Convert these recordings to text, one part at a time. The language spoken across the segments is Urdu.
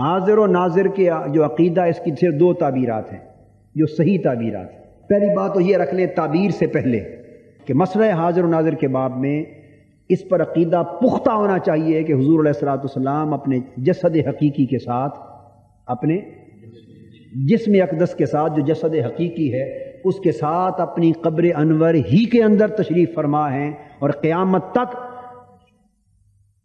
حاضر و ناظر کے جو عقیدہ اس کی صرف دو تعبیرات ہیں جو صحیح تعبیرات ہیں پہلی بات تو یہ رکھ لیں تعبیر سے پہلے کہ مسئلہ حاضر و ناظر کے باب میں اس پر عقیدہ پختہ ہونا چاہیے کہ حضور علیہ السلاۃ والسلام اپنے جسد حقیقی کے ساتھ اپنے جسم اقدس کے ساتھ جو جسد حقیقی ہے اس کے ساتھ اپنی قبر انور ہی کے اندر تشریف فرما ہیں اور قیامت تک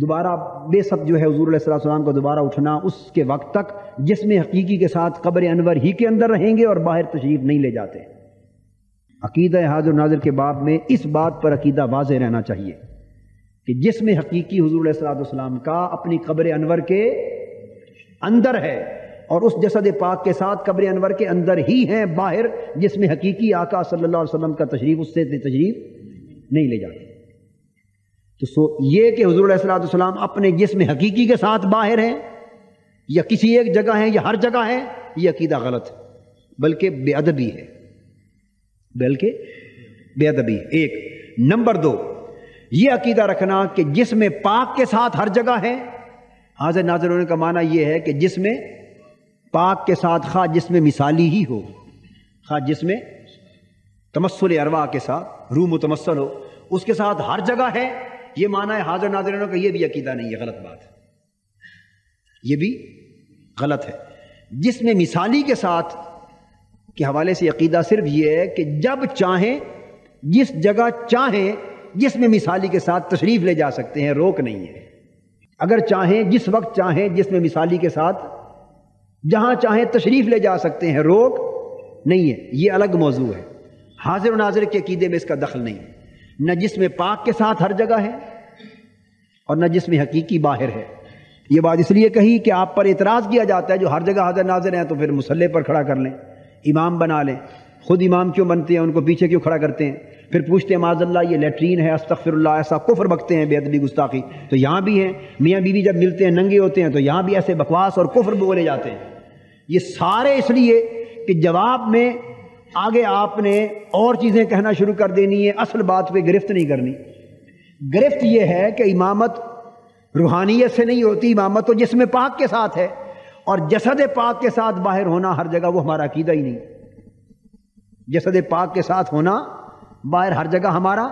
دوبارہ بے سب جو ہے حضور علیہ اللہ عسلام کو دوبارہ اٹھنا اس کے وقت تک جس میں حقیقی کے ساتھ قبر انور ہی کے اندر رہیں گے اور باہر تشریف نہیں لے جاتے عقیدہ حاضر ناظر کے باب میں اس بات پر عقیدہ واضح رہنا چاہیے کہ جس میں حقیقی حضور علیہ اللہ علیہ کا اپنی قبر انور کے اندر ہے اور اس جسد پاک کے ساتھ قبر انور کے اندر ہی ہیں باہر جس میں حقیقی آقا صلی اللہ علیہ وسلم کا تشریف اس سے تشریف نہیں لے جاتے تو سو یہ کہ حضور علیہ السلاۃ والسلام اپنے جسم حقیقی کے ساتھ باہر ہیں یا کسی ایک جگہ ہیں یا ہر جگہ ہیں یہ عقیدہ غلط ہے بلکہ بے ادبی ہے بلکہ بے ادبی ایک نمبر دو یہ عقیدہ رکھنا کہ جسم پاک کے ساتھ ہر جگہ ہے حاضر ناظر ہونے کا معنی یہ ہے کہ جسم پاک کے ساتھ خواہ جسم مثالی ہی ہو خواہ جسم تمسل اروا کے ساتھ روح متمسل ہو اس کے ساتھ ہر جگہ ہے یہ مانا ہے حاضر ناظرینوں کا یہ بھی عقیدہ نہیں ہے غلط بات یہ بھی غلط ہے جس میں مثالی کے ساتھ کے حوالے سے عقیدہ صرف یہ ہے کہ جب چاہیں جس جگہ چاہیں جس میں مثالی کے ساتھ تشریف لے جا سکتے ہیں روک نہیں ہے اگر چاہیں جس وقت چاہیں جس میں مثالی کے ساتھ جہاں چاہیں تشریف لے جا سکتے ہیں روک نہیں ہے یہ الگ موضوع ہے حاضر و ناظر کے عقیدے میں اس کا دخل نہیں ہے نہ جس میں پاک کے ساتھ ہر جگہ ہے اور نہ جسم حقیقی باہر ہے یہ بات اس لیے کہی کہ آپ پر اعتراض کیا جاتا ہے جو ہر جگہ حاضر ناظر ہیں تو پھر مسلح پر کھڑا کر لیں امام بنا لیں خود امام کیوں بنتے ہیں ان کو پیچھے کیوں کھڑا کرتے ہیں پھر پوچھتے ہیں معذ اللہ یہ لیٹرین ہے استغفر اللہ ایسا کفر بکتے ہیں بے ادبی گستاخی تو یہاں بھی ہیں میاں بیوی بی جب ملتے ہیں ننگے ہوتے ہیں تو یہاں بھی ایسے بکواس اور کفر بولے جاتے ہیں یہ سارے اس لیے کہ جواب میں آگے آپ نے اور چیزیں کہنا شروع کر دینی ہے اصل بات پہ گرفت نہیں کرنی گرفت یہ ہے کہ امامت روحانیت سے نہیں ہوتی امامت تو جسم پاک کے ساتھ ہے اور جسد پاک کے ساتھ باہر ہونا ہر جگہ وہ ہمارا عقیدہ ہی نہیں جسد پاک کے ساتھ ہونا باہر ہر جگہ ہمارا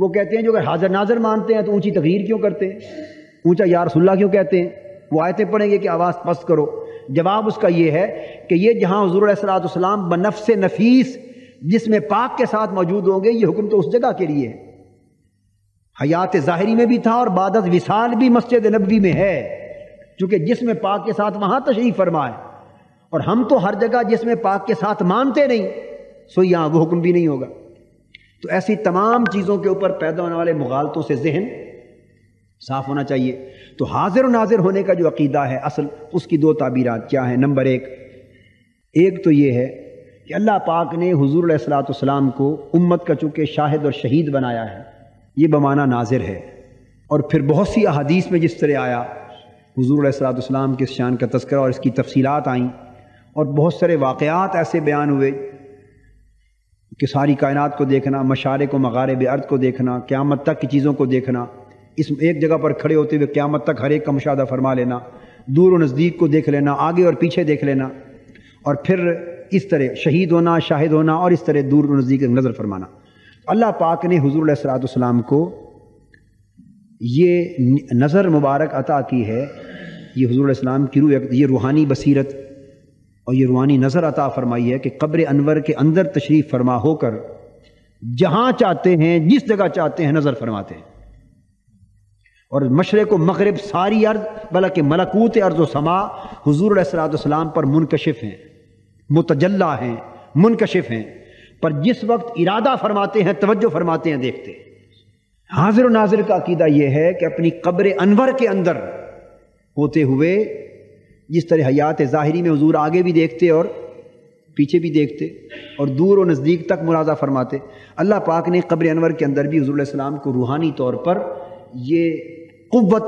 وہ کہتے ہیں جو اگر حاضر ناظر مانتے ہیں تو اونچی تقریر کیوں کرتے ہیں اونچا یا رسول اللہ کیوں کہتے ہیں وہ آیتیں پڑھیں گے کہ آواز پس کرو جواب اس کا یہ ہے کہ یہ جہاں حضور علیہ السلاۃ والس بنفس نفیس جس میں پاک کے ساتھ موجود ہوں گے یہ حکم تو اس جگہ کے لیے ہے حیات ظاہری میں بھی تھا اور بادت وصال بھی مسجد نبوی میں ہے چونکہ جس میں پاک کے ساتھ وہاں تشریف فرمائے اور ہم تو ہر جگہ جس میں پاک کے ساتھ مانتے نہیں سو یہاں وہ حکم بھی نہیں ہوگا تو ایسی تمام چیزوں کے اوپر پیدا ہونے والے مغالتوں سے ذہن صاف ہونا چاہیے تو حاضر و ناظر ہونے کا جو عقیدہ ہے اصل اس کی دو تعبیرات کیا ہیں نمبر ایک ایک تو یہ ہے کہ اللہ پاک نے حضور علیہ السلاۃ والسلام کو امت کا چونکہ شاہد اور شہید بنایا ہے یہ بمانہ ناظر ہے اور پھر بہت سی احادیث میں جس طرح آیا حضور علیہ السلاۃ والسلام کے شان کا تذکرہ اور اس کی تفصیلات آئیں اور بہت سارے واقعات ایسے بیان ہوئے کہ ساری کائنات کو دیکھنا مشارق و مغارب ارد کو دیکھنا قیامت تک کی چیزوں کو دیکھنا اس ایک جگہ پر کھڑے ہوتے ہوئے قیامت تک ہر ایک کا مشاہدہ فرما لینا دور و نزدیک کو دیکھ لینا آگے اور پیچھے دیکھ لینا اور پھر اس طرح شہید ہونا شاہد ہونا اور اس طرح دور و نزدیک نظر فرمانا اللہ پاک نے حضور علیہ السلاۃ والسلام کو یہ نظر مبارک عطا کی ہے یہ حضور علیہ السلام کی روح یہ روحانی بصیرت اور یہ روحانی نظر عطا فرمائی ہے کہ قبر انور کے اندر تشریف فرما ہو کر جہاں چاہتے ہیں جس جگہ چاہتے ہیں نظر فرماتے ہیں اور مشرق و مغرب ساری عرض بلکہ ملکوت عرض و سما حضور علیہ السلام پر منکشف ہیں متجلہ ہیں منکشف ہیں پر جس وقت ارادہ فرماتے ہیں توجہ فرماتے ہیں دیکھتے ہیں حاضر و ناظر کا عقیدہ یہ ہے کہ اپنی قبر انور کے اندر ہوتے ہوئے جس طرح حیات ظاہری میں حضور آگے بھی دیکھتے اور پیچھے بھی دیکھتے اور دور و نزدیک تک مرادہ فرماتے اللہ پاک نے قبر انور کے اندر بھی حضور علیہ السلام کو روحانی طور پر یہ قوت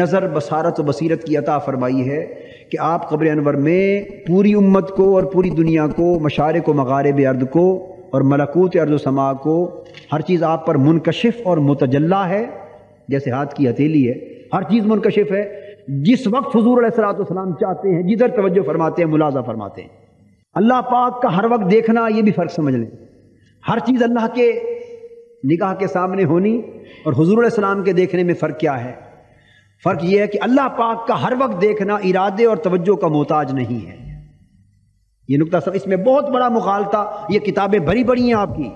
نظر بصارت و بصیرت کی عطا فرمائی ہے کہ آپ قبر انور میں پوری امت کو اور پوری دنیا کو مشارق کو مغارب ارد کو اور ملکوت ارد و سما کو ہر چیز آپ پر منکشف اور متجلہ ہے جیسے ہاتھ کی ہتھیلی ہے ہر چیز منکشف ہے جس وقت حضور علیہ السلات والسلام چاہتے ہیں جدھر توجہ فرماتے ہیں ملازہ فرماتے ہیں اللہ پاک کا ہر وقت دیکھنا یہ بھی فرق سمجھ لیں ہر چیز اللہ کے نگاہ کے سامنے ہونی اور حضور علیہ السلام کے دیکھنے میں فرق کیا ہے فرق یہ ہے کہ اللہ پاک کا ہر وقت دیکھنا ارادے اور توجہ کا محتاج نہیں ہے یہ نقطہ سب اس میں بہت بڑا مخالطہ یہ کتابیں بھری بڑی ہیں آپ کی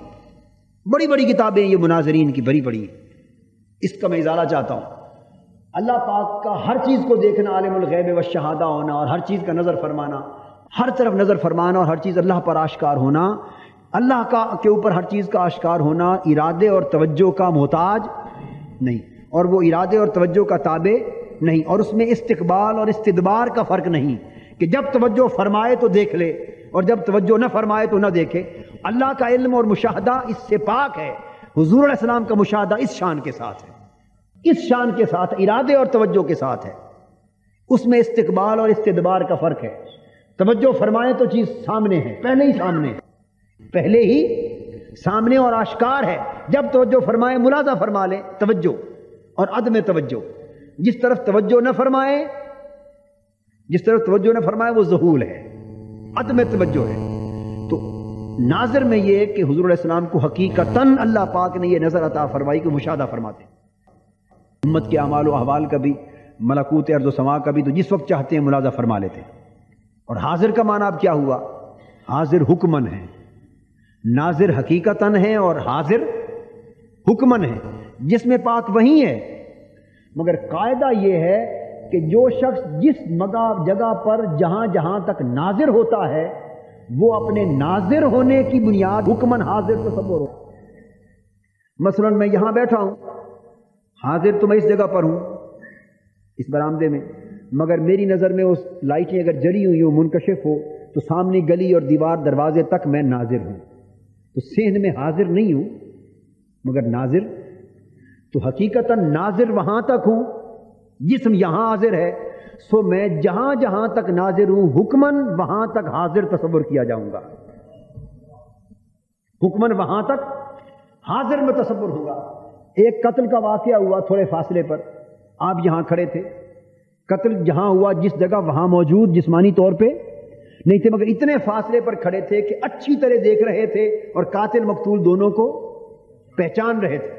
بڑی بڑی کتابیں یہ مناظرین کی بھری بڑی ہیں اس کا میں اظہارہ چاہتا ہوں اللہ پاک کا ہر چیز کو دیکھنا عالم الغیب و شہادہ ہونا اور ہر چیز کا نظر فرمانا ہر طرف نظر فرمانا اور ہر چیز اللہ پر آشکار ہونا اللہ کا کے اوپر ہر چیز کا آشکار ہونا ارادے اور توجہ کا محتاج نہیں اور وہ ارادے اور توجہ کا تابع نہیں اور اس میں استقبال اور استدبار کا فرق نہیں کہ جب توجہ فرمائے تو دیکھ لے اور جب توجہ نہ فرمائے تو نہ دیکھے اللہ کا علم اور مشاہدہ اس سے پاک ہے حضور علیہ السلام کا مشاہدہ اس شان کے ساتھ ہے اس شان کے ساتھ ارادے اور توجہ کے ساتھ ہے اس میں استقبال اور استدبار کا فرق ہے توجہ فرمائے تو چیز سامنے ہے پہلے ہی سامنے ہے پہلے ہی سامنے اور آشکار ہے جب توجہ فرمائے ملازہ فرما لے توجہ اور عدم توجہ جس طرف توجہ نہ فرمائے جس طرف توجہ نہ فرمائے وہ ظہول ہے عدم توجہ ہے تو ناظر میں یہ کہ حضور علیہ السلام کو حقیقت فرماتے امت کے اعمال و احوال کا بھی ملکوت ارض و سما کا بھی تو جس وقت چاہتے ہیں ملازہ فرما لیتے ہیں اور حاضر کا معنی اب کیا ہوا حاضر حکمن ہے ناظر حقیقتاً ہے اور حاضر حکمن ہے جس میں پاک وہی ہے مگر قاعدہ یہ ہے کہ جو شخص جس جگہ پر جہاں جہاں تک ناظر ہوتا ہے وہ اپنے ناظر ہونے کی بنیاد حکمن حاضر ہو مثلا میں یہاں بیٹھا ہوں حاضر تو میں اس جگہ پر ہوں اس برآمدے میں مگر میری نظر میں اس لائٹیں اگر جلی ہوئی ہوں منکشف ہو تو سامنے گلی اور دیوار دروازے تک میں ناظر ہوں تو سہن میں حاضر نہیں ہوں مگر ناظر تو حقیقت ناظر وہاں تک ہوں جسم یہاں حاضر ہے سو میں جہاں جہاں تک ناظر ہوں حکمن وہاں تک حاضر تصور کیا جاؤں گا حکمن وہاں تک حاضر میں تصور ہوں گا ایک قتل کا واقعہ ہوا تھوڑے فاصلے پر آپ یہاں کھڑے تھے قتل جہاں ہوا جس جگہ وہاں موجود جسمانی طور پہ نہیں تھے مگر اتنے فاصلے پر کھڑے تھے کہ اچھی طرح دیکھ رہے تھے اور قاتل مقتول دونوں کو پہچان رہے تھے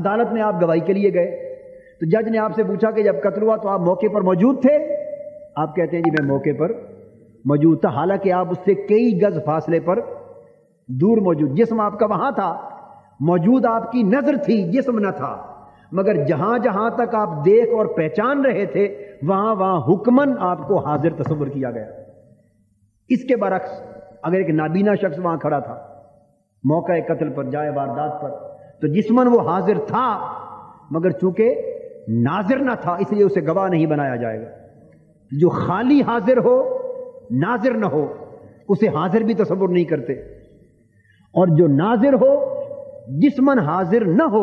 عدالت میں آپ گواہی کے لیے گئے تو جج نے آپ سے پوچھا کہ جب قتل ہوا تو آپ موقع پر موجود تھے آپ کہتے ہیں جی میں موقع پر موجود تھا حالانکہ آپ اس سے کئی گز فاصلے پر دور موجود جسم آپ کا وہاں تھا موجود آپ کی نظر تھی جسم نہ تھا مگر جہاں جہاں تک آپ دیکھ اور پہچان رہے تھے وہاں وہاں حکمن آپ کو حاضر تصور کیا گیا اس کے برعکس اگر ایک نابینا شخص وہاں کھڑا تھا موقع قتل پر جائے واردات پر تو جسمن وہ حاضر تھا مگر چونکہ ناظر نہ تھا اس لیے اسے گواہ نہیں بنایا جائے گا جو خالی حاضر ہو ناظر نہ ہو اسے حاضر بھی تصور نہیں کرتے اور جو ناظر ہو جسمن حاضر نہ ہو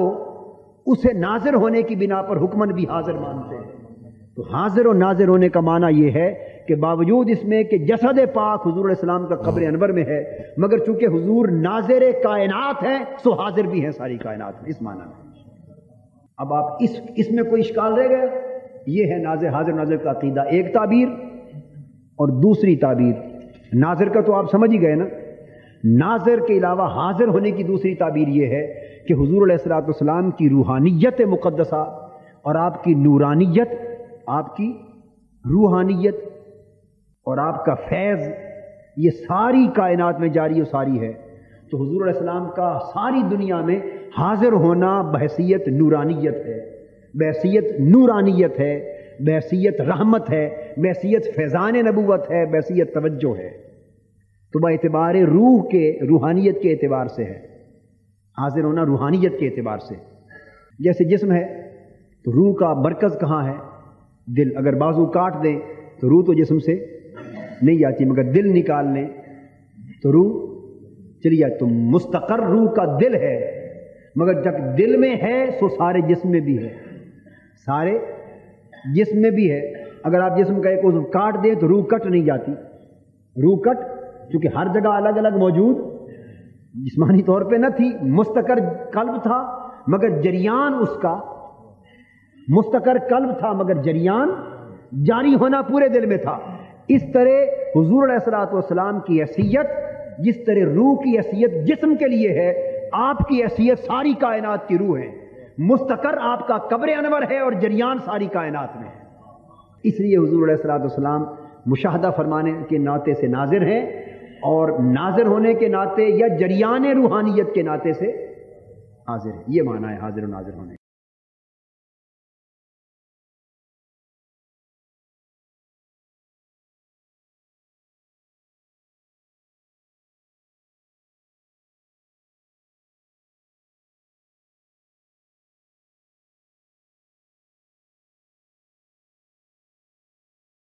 اسے ناظر ہونے کی بنا پر حکمن بھی حاضر مانتے ہیں تو حاضر و ناظر ہونے کا معنی یہ ہے کے باوجود اس میں کہ جسد پاک حضور علیہ السلام کا قبر ہاں۔ انور میں ہے مگر چونکہ حضور ناظر کائنات ہیں سو حاضر بھی ہیں ساری کائنات میں اس معنی میں اب آپ اس اس میں کوئی اشکال رہ گئے یہ ہے ناظر حاضر ناظر کا عقیدہ ایک تعبیر اور دوسری تعبیر ناظر کا تو آپ سمجھ ہی گئے نا ناظر کے علاوہ حاضر ہونے کی دوسری تعبیر یہ ہے کہ حضور علیہ السلاۃ والسلام کی روحانیت مقدسہ اور آپ کی نورانیت آپ کی روحانیت اور آپ کا فیض یہ ساری کائنات میں جاری و ساری ہے تو حضور علیہ السلام کا ساری دنیا میں حاضر ہونا بحثیت نورانیت ہے بحثیت نورانیت ہے بحثیت رحمت ہے بحثیت فیضان نبوت ہے بحثیت توجہ ہے تو بہ اعتبار روح کے روحانیت کے اعتبار سے ہے حاضر ہونا روحانیت کے اعتبار سے جیسے جسم ہے تو روح کا مرکز کہاں ہے دل اگر بازو کاٹ دیں تو روح تو جسم سے نہیں جاتی مگر دل نکال لیں تو روح چلی جائے تو مستقر روح کا دل ہے مگر جب دل میں ہے سو سارے جسم میں بھی ہے سارے جسم میں بھی ہے اگر آپ جسم کا ایک کاٹ دیں تو روح کٹ نہیں جاتی روح کٹ چونکہ ہر جگہ الگ الگ موجود جسمانی طور پہ نہ تھی مستقر قلب تھا مگر جریان اس کا مستقر قلب تھا مگر جریان جاری ہونا پورے دل میں تھا اس طرح حضور علیہ السلات وسلام کی حیثیت جس طرح روح کی حیثیت جسم کے لیے ہے آپ کی حیثیت ساری کائنات کی روح ہے مستقر آپ کا قبر انور ہے اور جریان ساری کائنات میں ہے اس لیے حضور السلات و مشاہدہ فرمانے کے ناطے سے ناظر ہیں اور ناظر ہونے کے ناطے یا جریان روحانیت کے ناطے سے حاضر یہ معنی ہے حاضر و ناظر ہونے